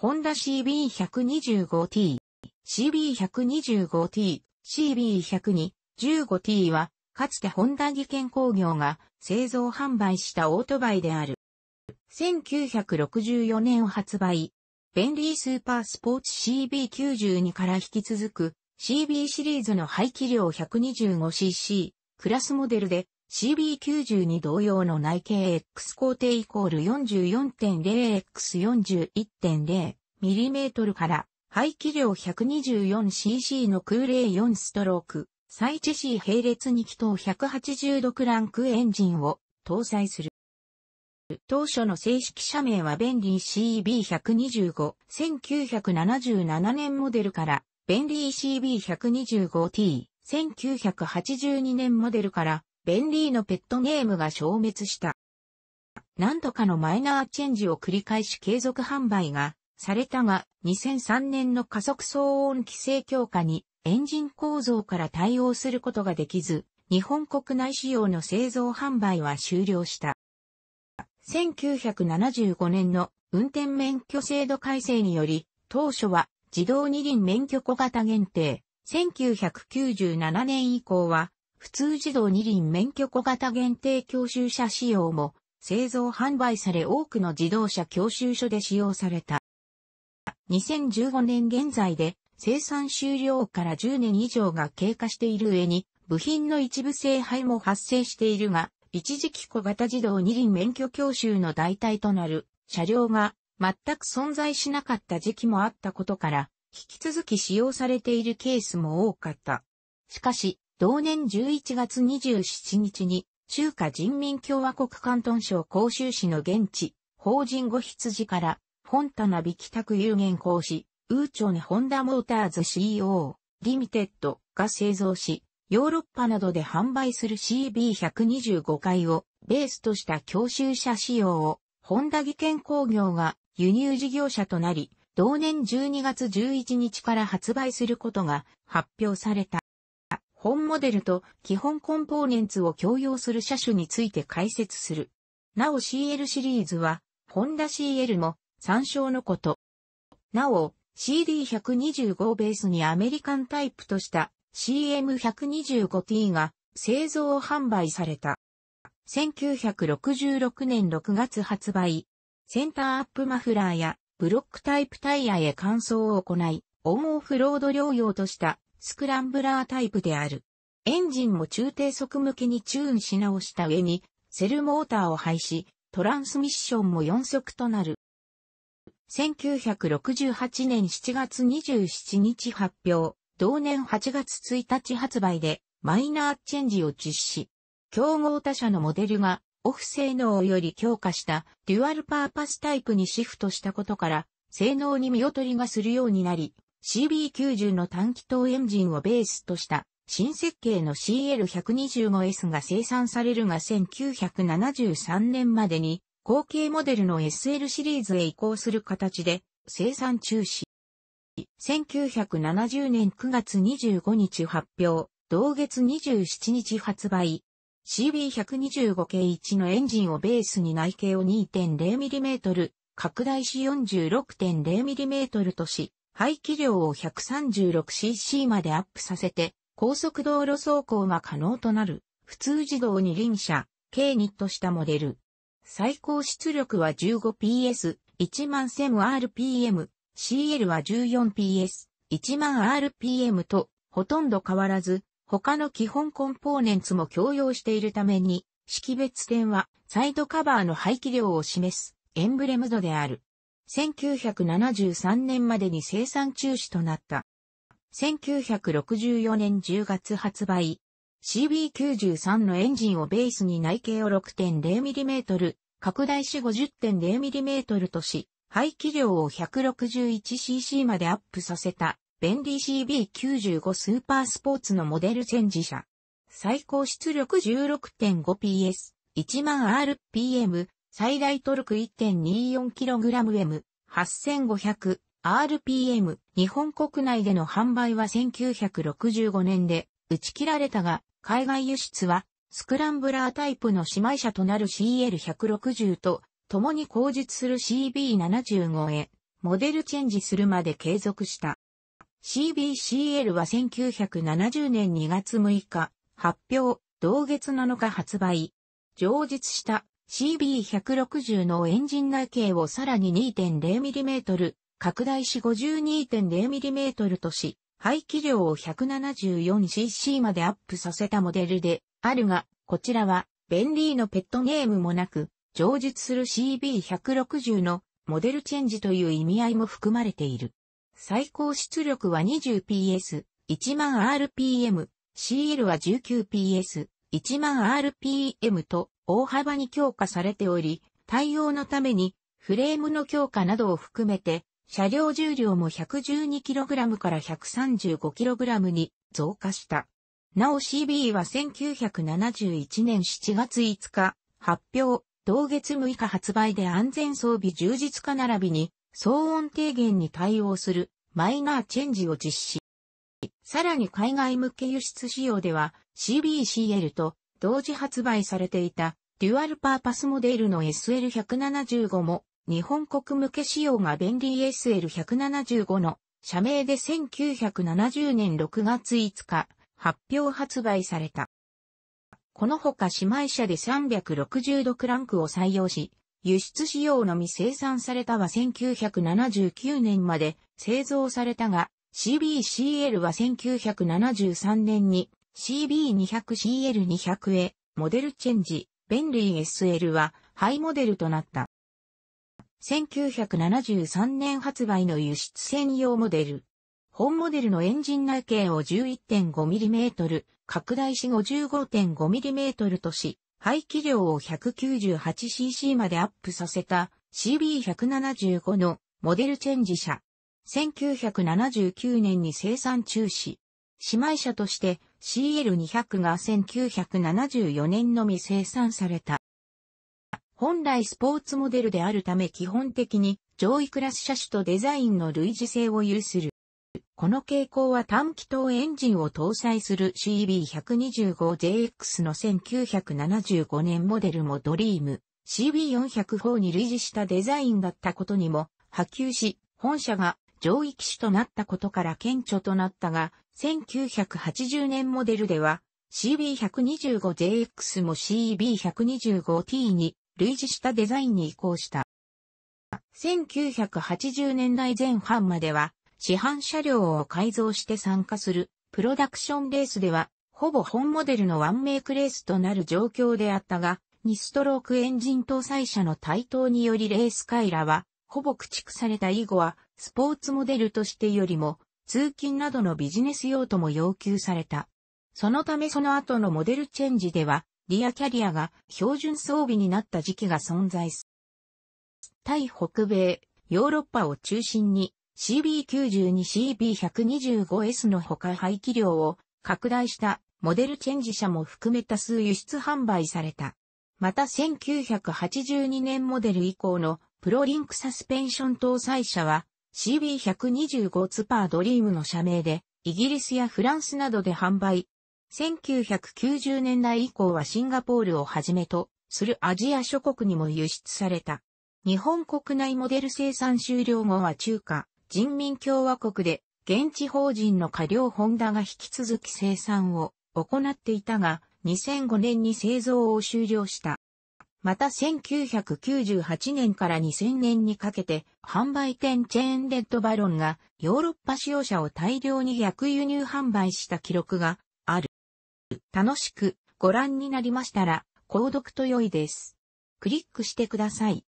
ホンダ CB125T、CB125T、CB102、15T は、かつてホンダ技研工業が製造販売したオートバイである。1964年発売。ベンリースーパースポーツ CB92 から引き続く CB シリーズの排気量 125cc クラスモデルで CB92 同様の内径 X 工程イコール 44.0X41.0mm から排気量 124cc の空冷4ストローク、サイチェ C 並列2気筒180度クランクエンジンを搭載する。当初の正式社名はベンリー CB125、1977年モデルから、ベンリー CB125T、1982年モデルから、ベンリーのペットネームが消滅した。何度かのマイナーチェンジを繰り返し継続販売がされたが、2003年の加速騒音規制強化にエンジン構造から対応することができず、日本国内仕様の製造販売は終了した。1975年の運転免許制度改正により、当初は自動二輪免許小型限定、1997年以降は普通自動二輪免許小型限定教習車仕様も製造販売され多くの自動車教習所で使用された。2015年現在で生産終了から10年以上が経過している上に部品の一部制廃も発生しているが、一時期小型自動二輪免許教習の代替となる車両が全く存在しなかった時期もあったことから、引き続き使用されているケースも多かった。しかし、同年11月27日に、中華人民共和国関東省広州市の現地、法人ご羊から、本棚美帰宅有限公司、ウーチョンホンダモーターズ CEO、リミテッドが製造し、ヨーロッパなどで販売する CB125 回をベースとした教習車仕様を、ホンダ技研工業が輸入事業者となり、同年12月11日から発売することが発表された。本モデルと基本コンポーネンツを共用する車種について解説する。なお CL シリーズは、ホンダ CL も参照のこと。なお、CD125 ベースにアメリカンタイプとした CM125T が製造販売された。1966年6月発売。センターアップマフラーやブロックタイプタイヤへ換装を行い、オンオフロード療養としたスクランブラータイプである。エンジンも中低速向けにチューンし直した上に、セルモーターを廃し、トランスミッションも4速となる。1968年7月27日発表、同年8月1日発売でマイナーチェンジを実施。競合他社のモデルがオフ性能をより強化したデュアルパーパスタイプにシフトしたことから性能に見劣りがするようになり、CB90 の短気筒エンジンをベースとした新設計の CL125S が生産されるが1973年までに後継モデルの SL シリーズへ移行する形で生産中止。1970年9月25日発表、同月27日発売。CB125 系1のエンジンをベースに内径を 2.0mm 拡大し 46.0mm とし、排気量を 136cc までアップさせて、高速道路走行が可能となる、普通自動二輪車、軽ニットしたモデル。最高出力は 15PS、11000rpm、CL は 14PS、10000rpm と、ほとんど変わらず、他の基本コンポーネンツも共用しているために、識別点は、サイドカバーの排気量を示す、エンブレム度である。1973年までに生産中止となった。1964年10月発売。CB93 のエンジンをベースに内径を 6.0mm、拡大し 50.0mm とし、排気量を 161cc までアップさせた、便利 CB95 スーパースポーツのモデルチェンジ車。最高出力 16.5PS、1万 RPM、最大トルク 1.24kgM、8500、RPM、日本国内での販売は1965年で打ち切られたが、海外輸出はスクランブラータイプの姉妹車となる CL160 と共に後述する CB75 へモデルチェンジするまで継続した。CBCL は1970年2月6日発表、同月7日発売。上述した CB160 のエンジン内径をさらに 2.0mm 拡大し 52.0mm とし、排気量を 174cc までアップさせたモデルであるが、こちらはベンリーのペットネームもなく、上述する CB160 のモデルチェンジという意味合いも含まれている。最高出力は 20PS、1万 r p m CL は 19PS、1万 r p m と大幅に強化されており、対応のためにフレームの強化などを含めて、車両重量も 112kg から 135kg に増加した。なお CB は1971年7月5日発表、同月6日発売で安全装備充実化並びに騒音低減に対応するマイナーチェンジを実施。さらに海外向け輸出仕様では CBCL と同時発売されていたデュアルパーパスモデルの SL175 も日本国向け仕様が便利 SL175 の社名で1970年6月5日発表発売された。このほか姉妹車で360度クランクを採用し、輸出仕様のみ生産されたは1979年まで製造されたが、CBCL は1973年に CB200CL200 へモデルチェンジ、ベンリー SL は廃モデルとなった。1973年発売の輸出専用モデル。本モデルのエンジン内径を 11.5mm、拡大し 55.5mm とし、排気量を 198cc までアップさせた CB175 のモデルチェンジ車。1979年に生産中止。姉妹車として CL200 が1974年のみ生産された。本来スポーツモデルであるため基本的に上位クラス車種とデザインの類似性を有する。この傾向は短気筒エンジンを搭載する CB125JX の1975年モデルもドリーム CB404 に類似したデザインだったことにも波及し、本社が上位機種となったことから顕著となったが、1980年モデルでは CB125JX も CB125T に類似したデザインに移行した。1980年代前半までは市販車両を改造して参加するプロダクションレースではほぼ本モデルのワンメイクレースとなる状況であったが、2ストロークエンジン搭載車の台頭によりレースカイラはほぼ駆逐された以後はスポーツモデルとしてよりも通勤などのビジネス用途も要求された。そのためその後のモデルチェンジでは、リアキャリアが標準装備になった時期が存在す。対北米、ヨーロッパを中心に CB92CB125S の他排気量を拡大したモデルチェンジ車も含めた数輸出販売された。また1982年モデル以降のプロリンクサスペンション搭載車は CB125 ツパードリームの社名で、イギリスやフランスなどで販売。1990年代以降はシンガポールをはじめとするアジア諸国にも輸出された。日本国内モデル生産終了後は中華人民共和国で現地法人の家業ホンダが引き続き生産を行っていたが2005年に製造を終了した。また1998年から2000年にかけて、販売店チェーンレッドバロンがヨーロッパ使用者を大量に逆輸入販売した記録がある。楽しくご覧になりましたら、購読と良いです。クリックしてください。